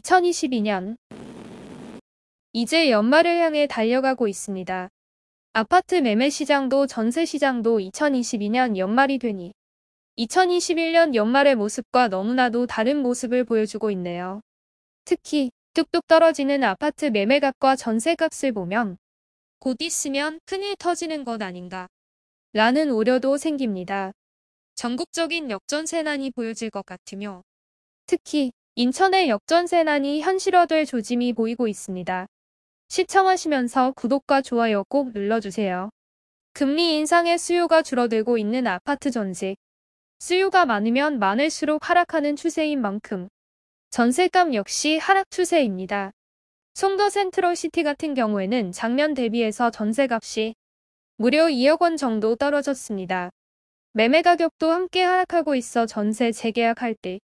2022년 이제 연말을 향해 달려가고 있습니다. 아파트 매매 시장도 전세 시장도 2022년 연말이 되니 2021년 연말의 모습과 너무나도 다른 모습을 보여주고 있네요. 특히 뚝뚝 떨어지는 아파트 매매값과 전세값을 보면 곧 있으면 큰일 터지는 것 아닌가 라는 우려도 생깁니다. 전국적인 역전세난이 보여질 것 같으며 특히 인천의 역전세난이 현실화될 조짐이 보이고 있습니다. 시청하시면서 구독과 좋아요 꼭 눌러주세요. 금리 인상의 수요가 줄어들고 있는 아파트 전세 수요가 많으면 많을수록 하락하는 추세인 만큼 전세값 역시 하락 추세입니다. 송도 센트럴시티 같은 경우에는 작년 대비해서 전세값이 무려 2억 원 정도 떨어졌습니다. 매매 가격도 함께 하락하고 있어 전세 재계약할 때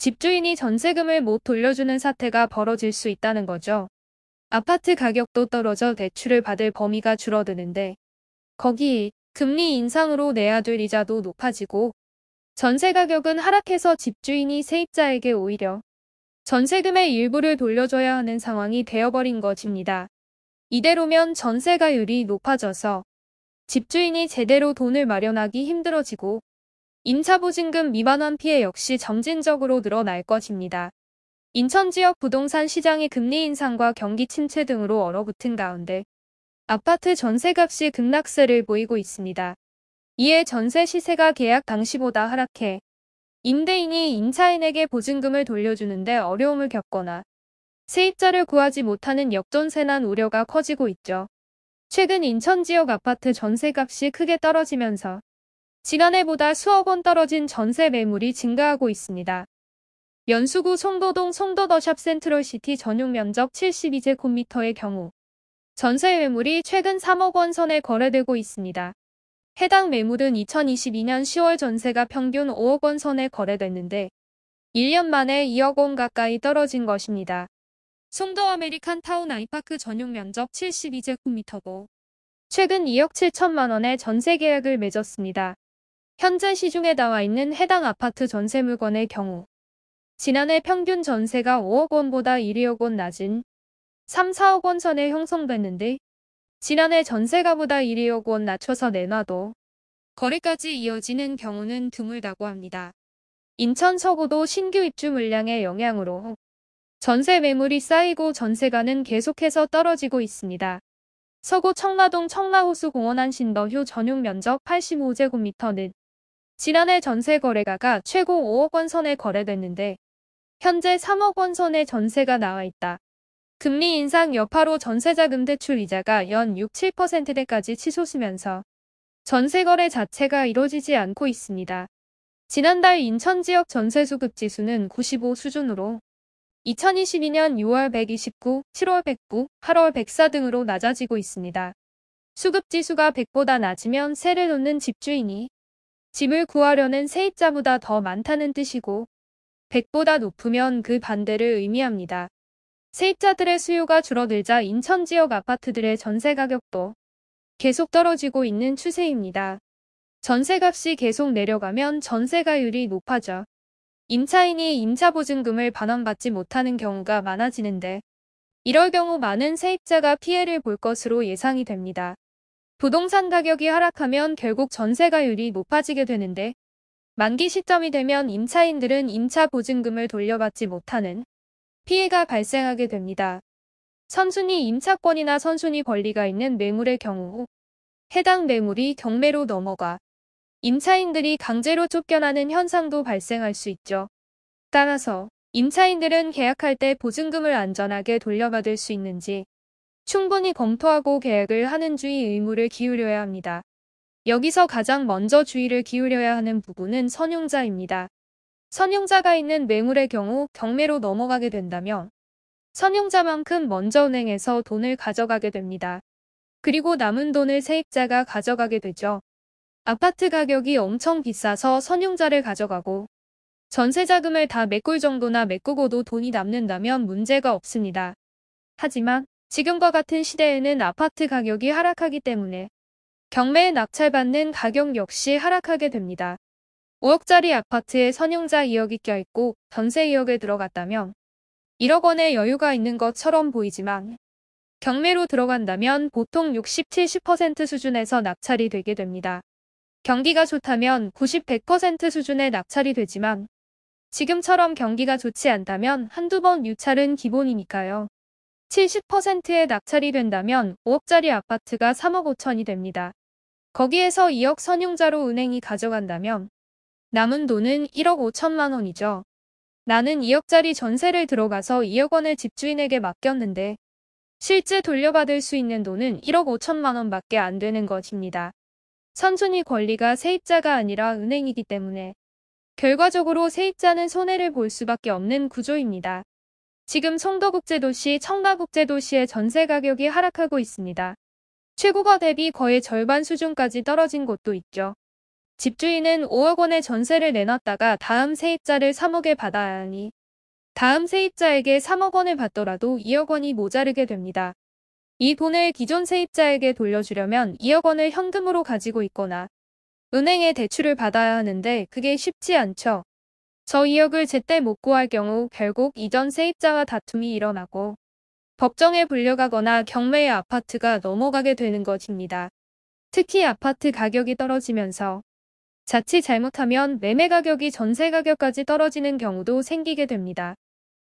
집주인이 전세금을 못 돌려주는 사태가 벌어질 수 있다는 거죠. 아파트 가격도 떨어져 대출을 받을 범위가 줄어드는데 거기 금리 인상으로 내야 될 이자도 높아지고 전세 가격은 하락해서 집주인이 세입자에게 오히려 전세금의 일부를 돌려줘야 하는 상황이 되어버린 것입니다. 이대로면 전세가율이 높아져서 집주인이 제대로 돈을 마련하기 힘들어지고 임차보증금 미만원 피해 역시 점진적으로 늘어날 것입니다. 인천 지역 부동산 시장의 금리 인상과 경기 침체 등으로 얼어붙은 가운데 아파트 전세값이 급락세를 보이고 있습니다. 이에 전세 시세가 계약 당시보다 하락해 임대인이 임차인에게 보증금을 돌려주는데 어려움을 겪거나 세입자를 구하지 못하는 역전세난 우려가 커지고 있죠. 최근 인천 지역 아파트 전세값이 크게 떨어지면서 지난해보다 수억 원 떨어진 전세 매물이 증가하고 있습니다. 연수구 송도동 송도더샵 센트럴시티 전용 면적 72제곱미터의 경우 전세 매물이 최근 3억 원 선에 거래되고 있습니다. 해당 매물은 2022년 10월 전세가 평균 5억 원 선에 거래됐는데 1년 만에 2억 원 가까이 떨어진 것입니다. 송도 아메리칸 타운 아이파크 전용 면적 7 2제곱미터고 최근 2억 7천만 원의 전세 계약을 맺었습니다. 현재 시중에 나와 있는 해당 아파트 전세 물건의 경우 지난해 평균 전세가 5억 원보다 1억 원 낮은 3, 4억 원 선에 형성됐는데 지난해 전세가보다 1억 원 낮춰서 내놔도 거래까지 이어지는 경우는 드물다고 합니다. 인천 서구도 신규 입주 물량의 영향으로 전세 매물이 쌓이고 전세가는 계속해서 떨어지고 있습니다. 서구 청라동 청라호수 공원안 신더휴 전용 면적 85제곱미터는 지난해 전세 거래가가 최고 5억 원 선에 거래됐는데 현재 3억 원 선의 전세가 나와 있다. 금리 인상 여파로 전세자금 대출 이자가 연 6, 7%대까지 치솟으면서 전세 거래 자체가 이뤄지지 않고 있습니다. 지난달 인천 지역 전세수급 지수는 95 수준으로 2022년 6월 129, 7월 109, 8월 104 등으로 낮아지고 있습니다. 수급지수가 100보다 낮으면 세를 놓는 집주인이 짐을 구하려는 세입자보다 더 많다는 뜻이고 100보다 높으면 그 반대를 의미합니다. 세입자들의 수요가 줄어들자 인천 지역 아파트들의 전세 가격도 계속 떨어지고 있는 추세입니다. 전세값이 계속 내려가면 전세가율이 높아져 임차인이 임차보증금을 반환받지 못하는 경우가 많아지는데 이럴 경우 많은 세입자가 피해를 볼 것으로 예상이 됩니다. 부동산 가격이 하락하면 결국 전세가율이 높아지게 되는데 만기 시점이 되면 임차인들은 임차 보증금을 돌려받지 못하는 피해가 발생하게 됩니다. 선순위 임차권이나 선순위 권리가 있는 매물의 경우 해당 매물이 경매로 넘어가 임차인들이 강제로 쫓겨나는 현상도 발생할 수 있죠. 따라서 임차인들은 계약할 때 보증금을 안전하게 돌려받을 수 있는지 충분히 검토하고 계약을 하는 주의 의무를 기울여야 합니다. 여기서 가장 먼저 주의를 기울여야 하는 부분은 선용자입니다. 선용자가 있는 매물의 경우 경매로 넘어가게 된다면 선용자만큼 먼저 은행에서 돈을 가져가게 됩니다. 그리고 남은 돈을 세입자가 가져가게 되죠. 아파트 가격이 엄청 비싸서 선용자를 가져가고 전세자금을 다 메꿀 정도나 메꾸고도 돈이 남는다면 문제가 없습니다. 하지만 지금과 같은 시대에는 아파트 가격이 하락하기 때문에 경매에 낙찰받는 가격 역시 하락하게 됩니다. 5억짜리 아파트에 선용자 2억이 껴있고 전세 2억에 들어갔다면 1억 원의 여유가 있는 것처럼 보이지만 경매로 들어간다면 보통 60, 70% 수준에서 낙찰이 되게 됩니다. 경기가 좋다면 90, 100% 수준의 낙찰이 되지만 지금처럼 경기가 좋지 않다면 한두 번 유찰은 기본이니까요. 70%의 낙찰이 된다면 5억짜리 아파트가 3억 5천이 됩니다. 거기에서 2억 선용자로 은행이 가져간다면 남은 돈은 1억 5천만 원이죠. 나는 2억짜리 전세를 들어가서 2억 원을 집주인에게 맡겼는데 실제 돌려받을 수 있는 돈은 1억 5천만 원밖에 안 되는 것입니다. 선순위 권리가 세입자가 아니라 은행이기 때문에 결과적으로 세입자는 손해를 볼 수밖에 없는 구조입니다. 지금 송도국제도시, 청가국제도시의 전세 가격이 하락하고 있습니다. 최고가 대비 거의 절반 수준까지 떨어진 곳도 있죠. 집주인은 5억 원의 전세를 내놨다가 다음 세입자를 3억에 받아야 하니 다음 세입자에게 3억 원을 받더라도 2억 원이 모자르게 됩니다. 이 돈을 기존 세입자에게 돌려주려면 2억 원을 현금으로 가지고 있거나 은행에 대출을 받아야 하는데 그게 쉽지 않죠. 저 이역을 제때 못 구할 경우 결국 이전 세입자와 다툼이 일어나고 법정에 불려가거나 경매의 아파트가 넘어가게 되는 것입니다. 특히 아파트 가격이 떨어지면서 자칫 잘못하면 매매 가격이 전세 가격까지 떨어지는 경우도 생기게 됩니다.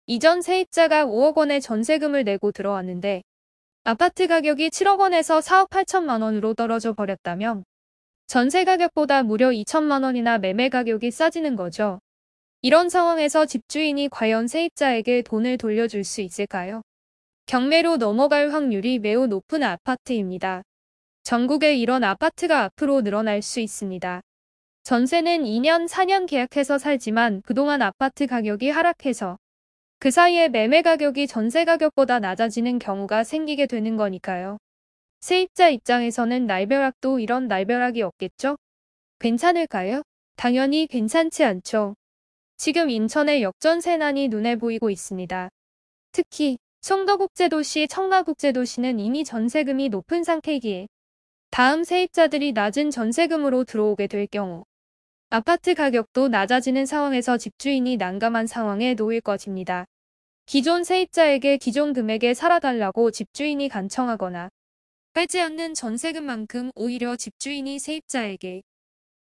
이전 세입자가 5억 원의 전세금을 내고 들어왔는데 아파트 가격이 7억 원에서 4억 8천만 원으로 떨어져 버렸다면 전세 가격보다 무려 2천만 원이나 매매 가격이 싸지는 거죠. 이런 상황에서 집주인이 과연 세입자에게 돈을 돌려줄 수 있을까요? 경매로 넘어갈 확률이 매우 높은 아파트입니다. 전국에 이런 아파트가 앞으로 늘어날 수 있습니다. 전세는 2년, 4년 계약해서 살지만 그동안 아파트 가격이 하락해서 그 사이에 매매 가격이 전세 가격보다 낮아지는 경우가 생기게 되는 거니까요. 세입자 입장에서는 날벼락도 이런 날벼락이 없겠죠? 괜찮을까요? 당연히 괜찮지 않죠. 지금 인천의 역전세난이 눈에 보이고 있습니다. 특히 송도국제도시 청라국제도시는 이미 전세금이 높은 상태이기에 다음 세입자들이 낮은 전세금으로 들어오게 될 경우 아파트 가격도 낮아지는 상황에서 집주인이 난감한 상황에 놓일 것입니다. 기존 세입자에게 기존 금액에 살아달라고 집주인이 간청하거나 깔지 않는 전세금만큼 오히려 집주인이 세입자에게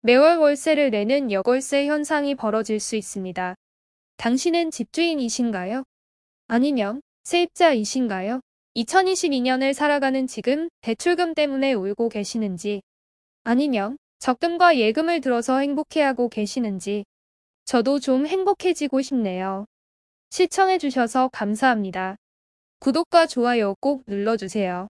매월 월세를 내는 여월세 현상이 벌어질 수 있습니다. 당신은 집주인이신가요? 아니면 세입자이신가요? 2022년을 살아가는 지금 대출금 때문에 울고 계시는지 아니면 적금과 예금을 들어서 행복해하고 계시는지 저도 좀 행복해지고 싶네요. 시청해주셔서 감사합니다. 구독과 좋아요 꼭 눌러주세요.